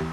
うん。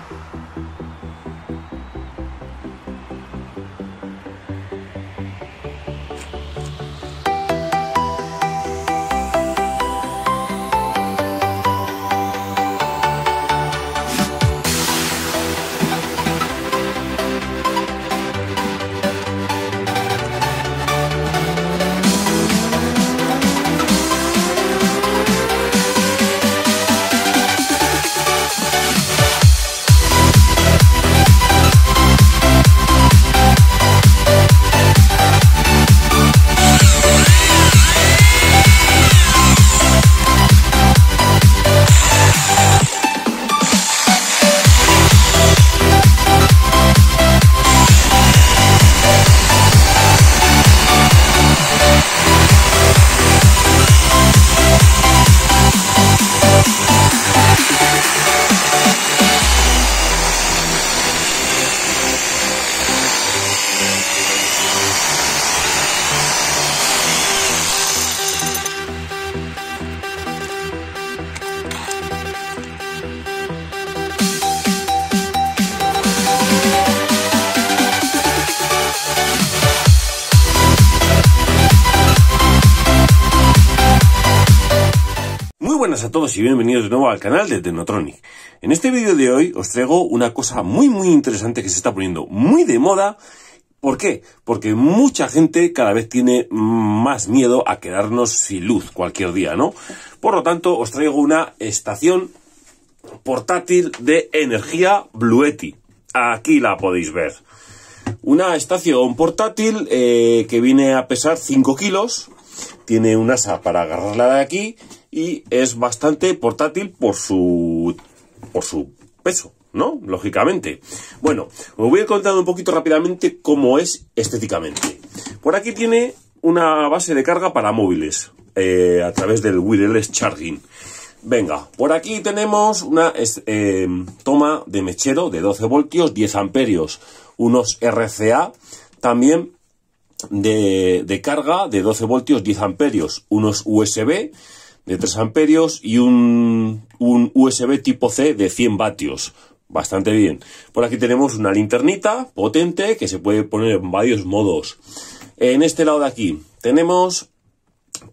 a todos y bienvenidos de nuevo al canal de Tenotronic. En este vídeo de hoy os traigo una cosa muy muy interesante que se está poniendo muy de moda. ¿Por qué? Porque mucha gente cada vez tiene más miedo a quedarnos sin luz cualquier día, ¿no? Por lo tanto, os traigo una estación portátil de energía Bluetti. Aquí la podéis ver. Una estación portátil eh, que viene a pesar 5 kilos, tiene un asa para agarrarla de aquí y es bastante portátil por su, por su peso. ¿no? Lógicamente. Bueno, os voy a contar un poquito rápidamente cómo es estéticamente. Por aquí tiene una base de carga para móviles eh, a través del wireless charging. Venga, por aquí tenemos una eh, toma de mechero de 12 voltios, 10 amperios, unos RCA, también de, de carga de 12 voltios, 10 amperios, unos USB, de 3 amperios y un, USB tipo C de 100 vatios. Bastante bien. Por aquí tenemos una linternita potente que se puede poner en varios modos. En este lado de aquí tenemos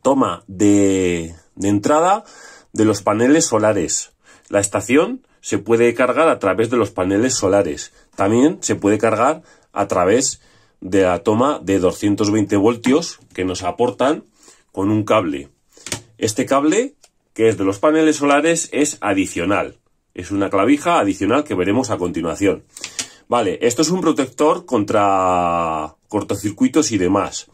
toma de, de entrada de los paneles solares. La estación se puede cargar a través de los paneles solares. También se puede cargar a través de la toma de 220 voltios que nos aportan con un cable. Este cable, que es de los paneles solares, es adicional. Es una clavija adicional que veremos a continuación. Vale, esto es un protector contra cortocircuitos y demás.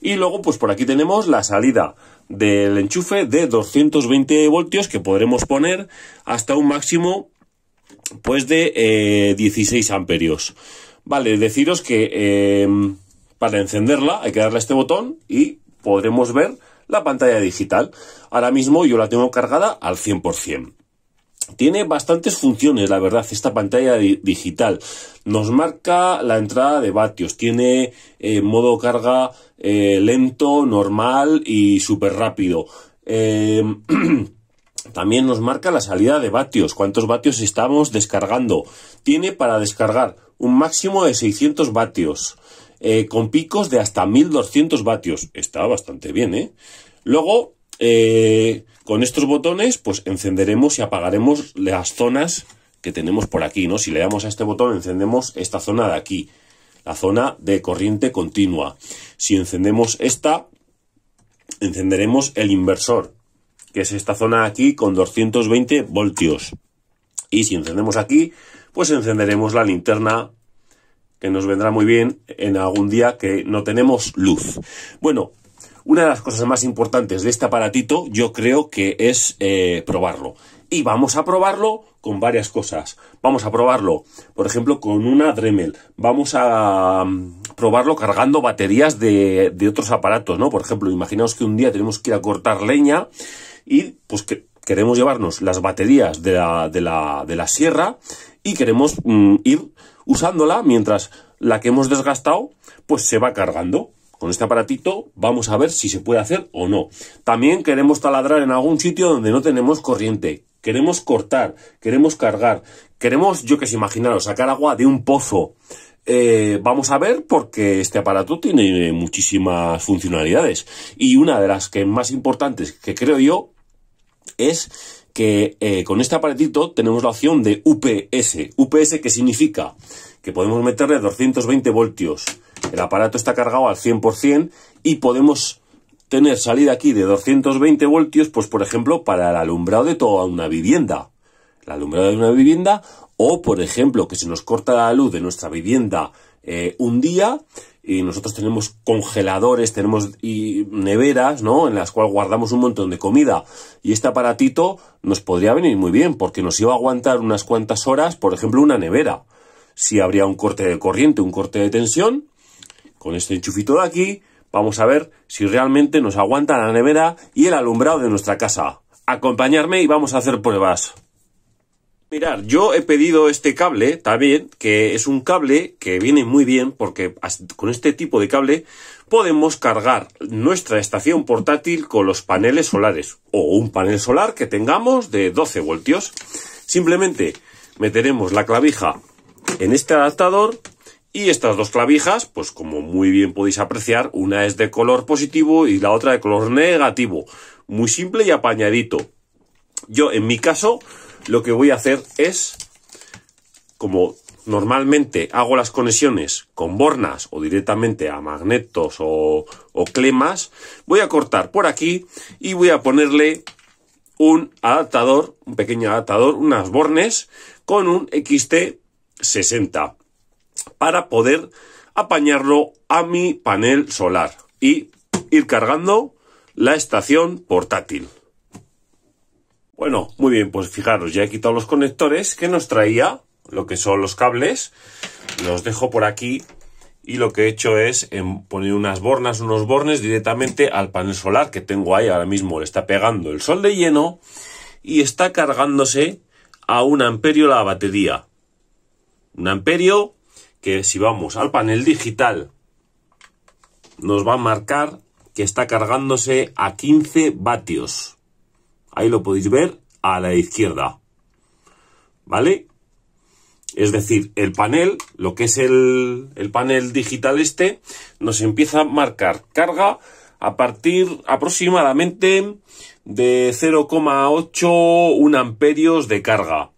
Y luego, pues por aquí tenemos la salida del enchufe de 220 voltios que podremos poner hasta un máximo pues de 16 eh, amperios. Vale, deciros que eh, para encenderla hay que darle a este botón y podremos ver la pantalla digital. Ahora mismo yo la tengo cargada al 100%. Tiene bastantes funciones, la verdad, esta pantalla digital. Nos marca la entrada de vatios, tiene eh, modo carga eh, lento, normal y súper rápido. Em, también nos marca la salida de vatios, cuántos vatios estamos descargando. Tiene para descargar un máximo de 600 vatios. Eh, con picos de hasta 1200 vatios. Está bastante bien, ¿eh? Luego, eh, con estos botones, pues encenderemos y apagaremos las zonas que tenemos por aquí, ¿no? Si le damos a este botón, encendemos esta zona de aquí, la zona de corriente continua. Si encendemos esta, encenderemos el inversor, que es esta zona aquí con 220 voltios. Y si encendemos aquí, pues encenderemos la linterna que nos vendrá muy bien en algún día que no tenemos luz. Bueno, una de las cosas más importantes de este aparatito yo creo que es eh, probarlo. Y vamos a probarlo con varias cosas. Vamos a probarlo, por ejemplo, con una Dremel. Vamos a mm, probarlo cargando baterías de, otros aparatos, ¿no? Por ejemplo, imaginaos que un día tenemos que ir a cortar leña y pues queremos llevarnos las baterías de la, sierra y queremos mm, ir usándola mientras la que hemos desgastado pues se va cargando. Con este aparatito vamos a ver si se puede hacer o no. También queremos taladrar en algún sitio donde no tenemos corriente. Queremos cortar, queremos cargar, queremos, yo que sé, imaginaros, sacar agua de un pozo. Eh, vamos a ver porque este aparato tiene muchísimas funcionalidades y una de las que más importantes que creo yo es que eh, con este aparatito tenemos la opción de UPS. UPS que significa que podemos meterle 220 voltios. El aparato está cargado al 100% y podemos tener salida aquí de 220 voltios, pues por ejemplo, para el alumbrado de toda una vivienda. El alumbrado de una vivienda o, por ejemplo, que se nos corta la luz de nuestra vivienda eh, un día y nosotros tenemos congeladores, tenemos y neveras, ¿no? En las cuales guardamos un montón de comida. Y este aparatito nos podría venir muy bien porque nos iba a aguantar unas cuantas horas, por ejemplo, una nevera. Si habría un corte de corriente, un corte de tensión, con este enchufito de aquí, vamos a ver si realmente nos aguanta la nevera y el alumbrado de nuestra casa. Acompañarme y vamos a hacer pruebas. Mirar, yo he pedido este cable también, que es un cable que viene muy bien porque con este tipo de cable podemos cargar nuestra estación portátil con los paneles solares o un panel solar que tengamos de 12 voltios. Simplemente meteremos la clavija en este adaptador y estas dos clavijas, pues como muy bien podéis apreciar, una es de color positivo y la otra de color negativo. Muy simple y apañadito. Yo en mi caso lo que voy a hacer es, como normalmente hago las conexiones con bornas o directamente a magnetos o, o clemas, voy a cortar por aquí y voy a ponerle un adaptador, un pequeño adaptador, unas bornes con un XT60 para poder apañarlo a mi panel solar y ir cargando la estación portátil. Bueno, muy bien, pues fijaros, ya he quitado los conectores que nos traía, lo que son los cables, los dejo por aquí y lo que he hecho es em, poner unas bornas, unos bornes directamente al panel solar que tengo ahí ahora mismo, le está pegando el sol de lleno y está cargándose a un amperio la batería. Un amperio que si vamos al panel digital nos va a marcar que está cargándose a 15 vatios. Ahí lo podéis ver a la izquierda. ¿Vale? Es decir, el panel, lo que es el, panel digital este, nos empieza a marcar carga a partir aproximadamente de 0,81 amperios de carga.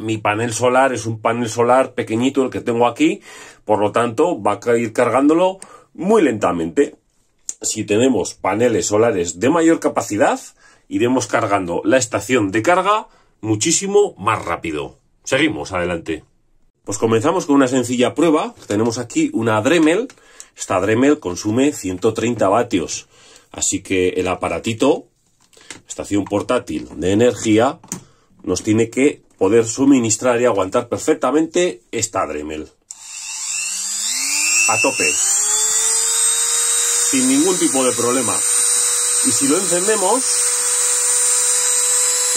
Mi panel solar es un panel solar pequeñito el que tengo aquí, por lo tanto va a ir cargándolo muy lentamente. Si tenemos paneles solares de mayor capacidad, iremos cargando la estación de carga muchísimo más rápido. Seguimos adelante. Pues comenzamos con una sencilla prueba. Tenemos aquí una Dremel. Esta Dremel consume 130 vatios. Así que el aparatito, estación portátil de energía, nos tiene que poder suministrar y aguantar perfectamente esta Dremel. A tope. Sin ningún tipo de problema. Y si lo encendemos,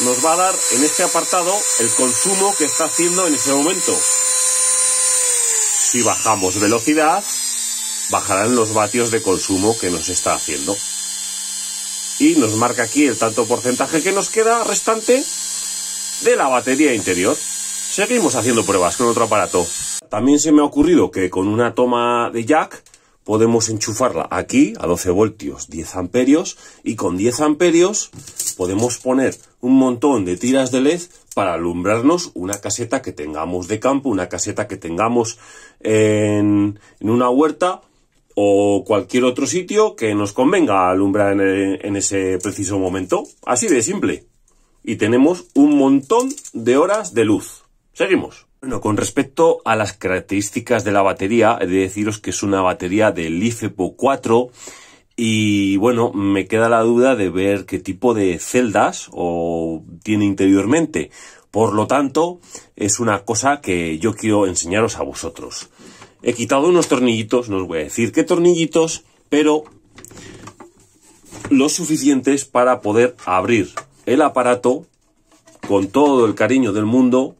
nos va a dar en este apartado el consumo que está haciendo en ese momento. Si bajamos velocidad, bajarán los vatios de consumo que nos está haciendo. Y nos marca aquí el tanto porcentaje que nos queda restante de la batería interior. Seguimos haciendo pruebas con otro aparato. También se me ha ocurrido que con una toma de jack podemos enchufarla aquí a 12 voltios 10 amperios y con 10 amperios podemos poner un montón de tiras de LED para alumbrarnos una caseta que tengamos de campo, una caseta que tengamos en, una huerta o cualquier otro sitio que nos convenga alumbrar en, ese preciso momento. Así de simple. Y tenemos un montón de horas de luz. Seguimos. Bueno, con respecto a las características de la batería, he de deciros que es una batería del IFEPO 4 y bueno, me queda la duda de ver qué tipo de celdas o tiene interiormente. Por lo tanto, es una cosa que yo quiero enseñaros a vosotros. He quitado unos tornillitos, no os voy a decir qué tornillitos, pero los suficientes para poder abrir el aparato con todo el cariño del mundo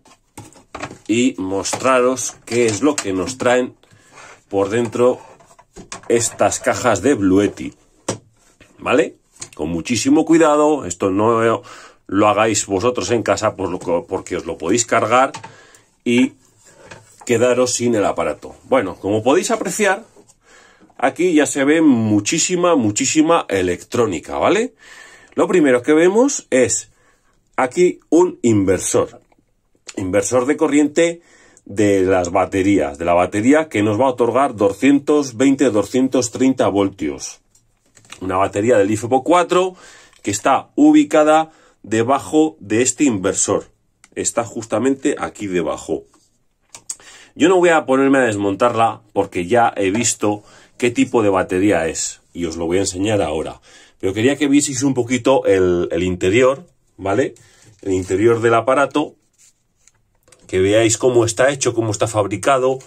y mostraros qué es lo que nos traen por dentro estas cajas de Bluetti. ¿Vale? Con muchísimo cuidado, esto no lo hagáis vosotros en casa porque os lo podéis cargar y quedaros sin el aparato. Bueno, como podéis apreciar, aquí ya se ve muchísima, muchísima electrónica, ¿vale? Lo primero que vemos es aquí un inversor. Inversor de corriente de las baterías, de la batería que nos va a otorgar 220-230 voltios. Una batería del IFEPO 4 que está ubicada debajo de este inversor. Está justamente aquí debajo. Yo no voy a ponerme a desmontarla porque ya he visto qué tipo de batería es y os lo voy a enseñar ahora. Pero quería que vieseis un poquito el interior, ¿vale? El interior del aparato que veáis cómo está hecho, cómo está fabricado,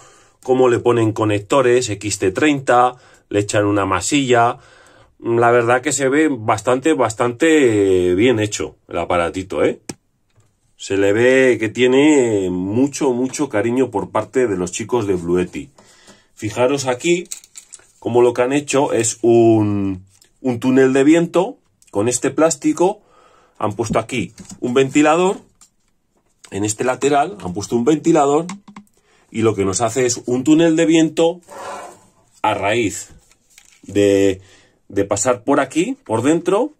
cómo le ponen conectores XT30, le echan una masilla. La verdad que se ve bastante, bastante bien hecho el aparatito, ¿eh? Se le ve que tiene mucho, mucho cariño por parte de los chicos de Fluetti. Fijaros aquí, como lo que han hecho es un, un túnel de viento con este plástico. Han puesto aquí un ventilador en este lateral han puesto un ventilador y lo que nos hace es un túnel de viento a raíz de, pasar por aquí, por dentro,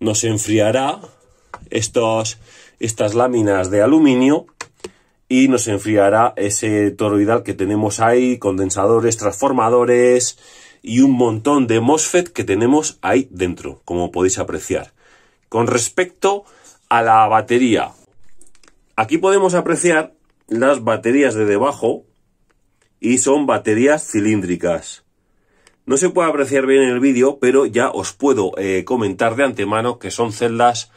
nos enfriará estos, estas láminas de aluminio y nos enfriará ese toroidal que tenemos ahí, condensadores, transformadores y un montón de MOSFET que tenemos ahí dentro, como podéis apreciar. Con respecto a la batería, Aquí podemos apreciar las baterías de debajo y son baterías cilíndricas. No se puede apreciar bien en el vídeo, pero ya os puedo eh, comentar de antemano que son celdas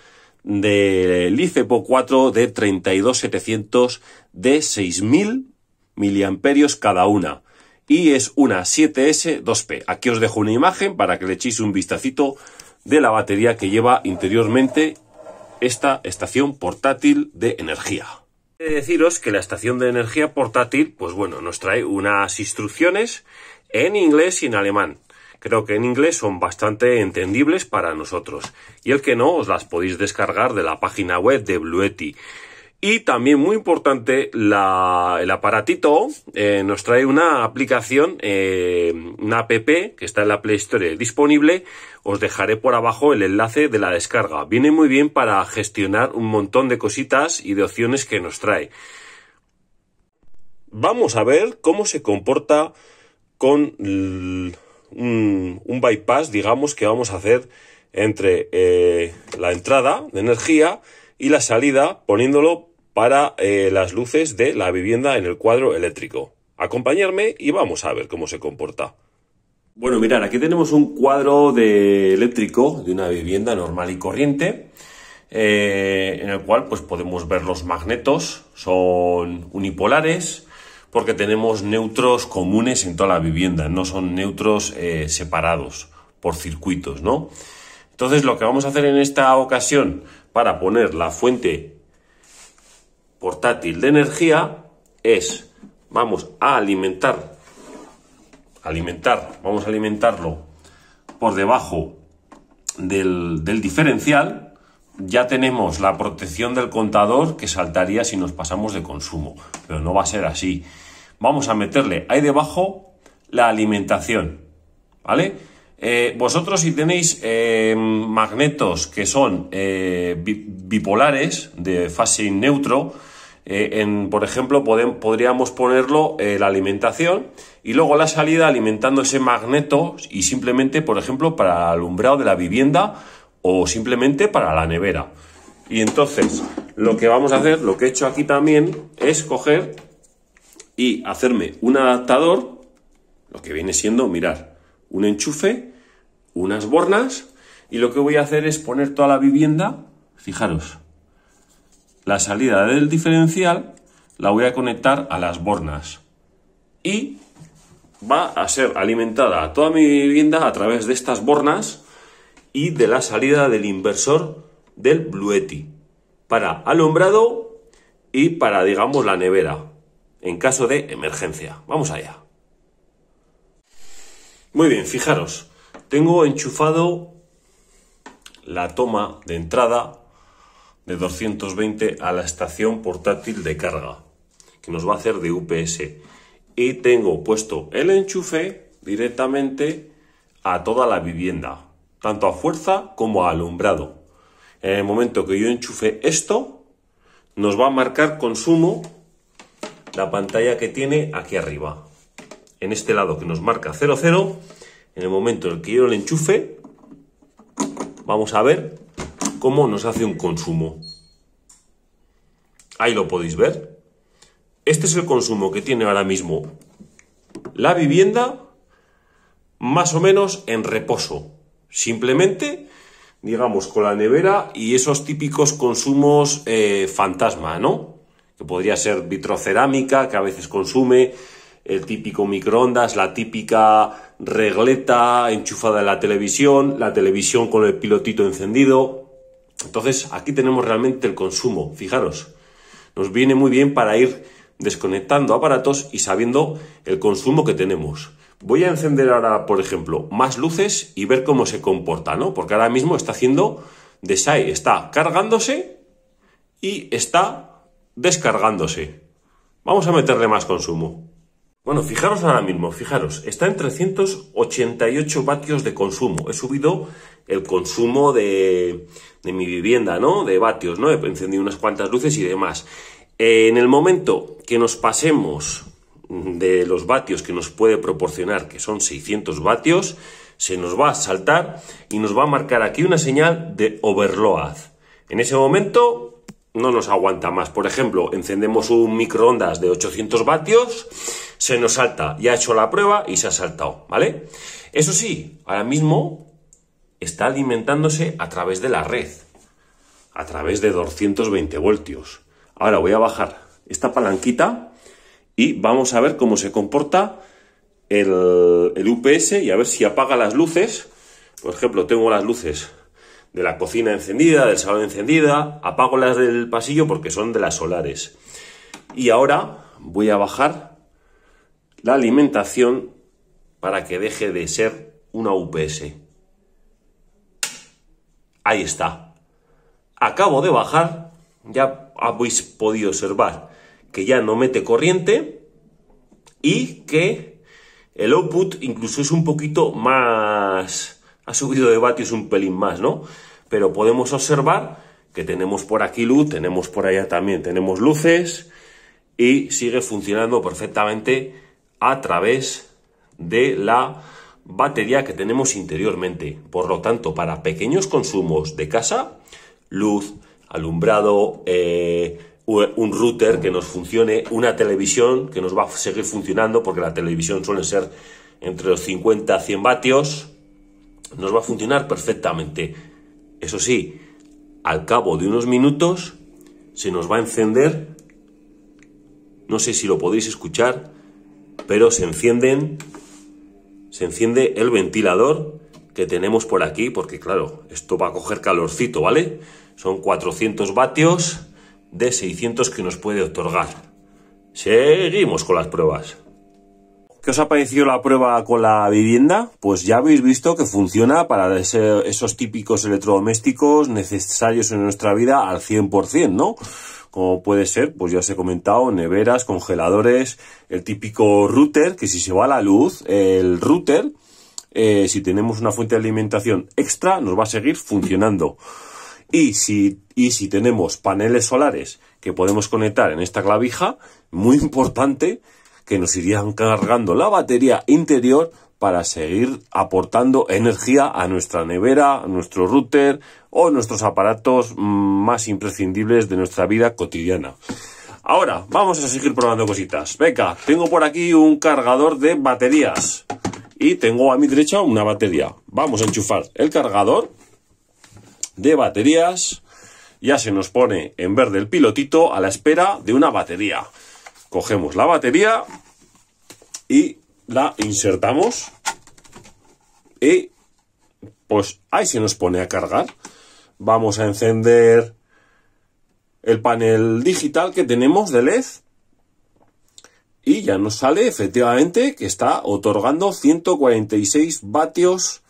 del ifepo 4 de 32700 de 6000 miliamperios cada una. Y es una 7S2P. Aquí os dejo una imagen para que le echéis un vistacito de la batería que lleva interiormente esta estación portátil de energía. deciros que la estación de energía portátil, pues bueno, nos trae unas instrucciones en inglés y en alemán. Creo que en inglés son bastante entendibles para nosotros. Y el que no, os las podéis descargar de la página web de Blueti. Y también muy importante, el aparatito eh, nos trae una aplicación, eh, una app que está en la Play Store disponible. Os dejaré por abajo el enlace de la descarga. Viene muy bien para gestionar un montón de cositas y de opciones que nos trae. Vamos a ver cómo se comporta con un, bypass, digamos, que vamos a hacer entre eh, la entrada de energía y la salida poniéndolo para eh, las luces de la vivienda en el cuadro eléctrico. Acompañarme y vamos a ver cómo se comporta. Bueno, mirar aquí tenemos un cuadro de eléctrico de una vivienda normal y corriente, eh, en el cual pues podemos ver los magnetos, son unipolares, porque tenemos neutros comunes en toda la vivienda, no son neutros eh, separados por circuitos, ¿no? Entonces lo que vamos a hacer en esta ocasión para poner la fuente portátil de energía es, vamos a alimentar, alimentar, vamos a alimentarlo por debajo del, del diferencial, ya tenemos la protección del contador que saltaría si nos pasamos de consumo, pero no va a ser así. Vamos a meterle ahí debajo la alimentación, ¿vale? Eh, vosotros si tenéis eh, magnetos que son eh, bipolares, de fase neutro, por ejemplo, podríamos ponerlo la alimentación y luego la salida alimentando ese magneto y simplemente, por ejemplo, para el alumbrado de la vivienda o simplemente para la nevera. Y entonces, lo que vamos a hacer, lo que he hecho aquí también, es coger y hacerme un adaptador, lo que viene siendo, mirar, un enchufe unas bornas y lo que voy a hacer es poner toda la vivienda, fijaros, la salida del diferencial la voy a conectar a las bornas y va a ser alimentada toda mi vivienda a través de estas bornas y de la salida del inversor del blueti para alumbrado y para, digamos, la nevera en caso de emergencia. Vamos allá. Muy bien, fijaros, tengo enchufado la toma de entrada de 220 a la estación portátil de carga que nos va a hacer de UPS y tengo puesto el enchufe directamente a toda la vivienda, tanto a fuerza como a alumbrado. En el momento que yo enchufe esto, nos va a marcar consumo la pantalla que tiene aquí arriba. En este lado que nos marca 00, en el momento en el que yo le enchufe, vamos a ver cómo nos hace un consumo. Ahí lo podéis ver. Este es el consumo que tiene ahora mismo la vivienda más o menos en reposo. Simplemente, digamos, con la nevera y esos típicos consumos eh, fantasma, ¿no? Que podría ser vitrocerámica, que a veces consume, el típico microondas, la típica regleta enchufada en la televisión, la televisión con el pilotito encendido. Entonces aquí tenemos realmente el consumo, fijaros. Nos viene muy bien para ir desconectando aparatos y sabiendo el consumo que tenemos. Voy a encender ahora, por ejemplo, más luces y ver cómo se comporta, ¿no? Porque ahora mismo está haciendo desay, está cargándose y está descargándose. Vamos a meterle más consumo. Bueno, fijaros ahora mismo, fijaros, está en 388 vatios de consumo. He subido el consumo de, mi vivienda, ¿no? De vatios, ¿no? He encendido unas cuantas luces y demás. Eh, en el momento que nos pasemos de los vatios que nos puede proporcionar, que son 600 vatios, se nos va a saltar y nos va a marcar aquí una señal de overload. En ese momento no nos aguanta más. Por ejemplo, encendemos un microondas de 800 vatios, se nos salta, ya ha hecho la prueba y se ha saltado, ¿vale? Eso sí, ahora mismo está alimentándose a través de la red, a través de 220 voltios. Ahora voy a bajar esta palanquita y vamos a ver cómo se comporta el, el UPS y a ver si apaga las luces. Por ejemplo, tengo las luces de la cocina encendida, del salón encendida, apago las del pasillo porque son de las solares. Y ahora voy a bajar la alimentación para que deje de ser una UPS. Ahí está. Acabo de bajar, ya habéis podido observar que ya no mete corriente y que el output incluso es un poquito más ha subido de vatios un pelín más, ¿no? Pero podemos observar que tenemos por aquí luz, tenemos por allá también, tenemos luces y sigue funcionando perfectamente a través de la batería que tenemos interiormente. Por lo tanto, para pequeños consumos de casa, luz, alumbrado, eh, un router que nos funcione, una televisión que nos va a seguir funcionando, porque la televisión suele ser entre los 50 a 100 vatios, nos va a funcionar perfectamente. Eso sí, al cabo de unos minutos se nos va a encender, no sé si lo podéis escuchar, pero se encienden, se enciende el ventilador que tenemos por aquí, porque claro, esto va a coger calorcito, ¿vale? Son 400 vatios de 600 que nos puede otorgar. Seguimos con las pruebas os ha parecido la prueba con la vivienda? Pues ya habéis visto que funciona para esos típicos electrodomésticos necesarios en nuestra vida al 100%, ¿no? Como puede ser, pues ya os he comentado, neveras, congeladores, el típico router, que si se va a la luz, el router, eh, si tenemos una fuente de alimentación extra, nos va a seguir funcionando. Y si, y si tenemos paneles solares que podemos conectar en esta clavija, muy importante, que nos irían cargando la batería interior para seguir aportando energía a nuestra nevera, a nuestro router o nuestros aparatos más imprescindibles de nuestra vida cotidiana. Ahora, vamos a seguir probando cositas. Venga, tengo por aquí un cargador de baterías. Y tengo a mi derecha una batería. Vamos a enchufar el cargador de baterías. Ya se nos pone en verde el pilotito a la espera de una batería. Cogemos la batería y la insertamos y pues ahí se nos pone a cargar. Vamos a encender el panel digital que tenemos de LED y ya nos sale efectivamente que está otorgando 146 vatios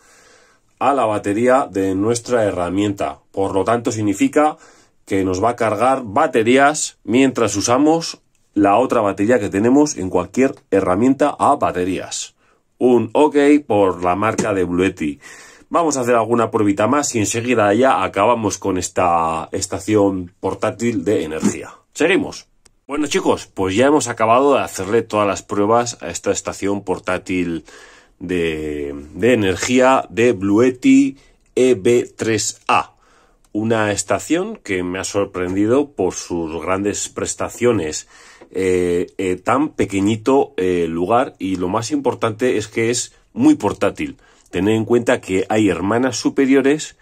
a la batería de nuestra herramienta. Por lo tanto significa que nos va a cargar baterías mientras usamos la otra batería que tenemos en cualquier herramienta a baterías. Un OK por la marca de Bluetti. Vamos a hacer alguna pruebita más y enseguida ya acabamos con esta estación portátil de energía. Seguimos. Bueno chicos, pues ya hemos acabado de hacerle todas las pruebas a esta estación portátil de, de energía de Bluetti EB3A una estación que me ha sorprendido por sus grandes prestaciones eh, eh, tan pequeñito eh, lugar y lo más importante es que es muy portátil. Tened en cuenta que hay hermanas superiores,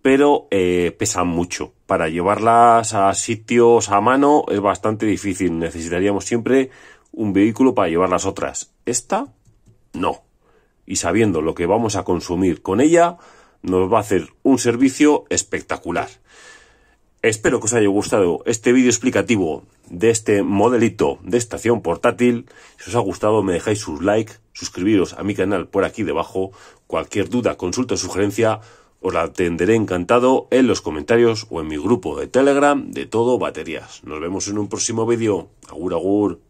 pero pesan mucho. Para llevarlas a sitios a mano es bastante difícil. Necesitaríamos siempre un vehículo para llevar las otras. Esta, no. Y sabiendo lo que vamos a consumir con ella, nos va a hacer un servicio espectacular. Espero que os haya gustado este vídeo explicativo de este modelito de estación portátil. Si os ha gustado, me dejáis sus like, suscribiros a mi canal por aquí debajo. Cualquier duda, consulta o sugerencia, os la atenderé encantado en los comentarios o en mi grupo de Telegram de todo baterías. Nos vemos en un próximo vídeo. Agur, agur.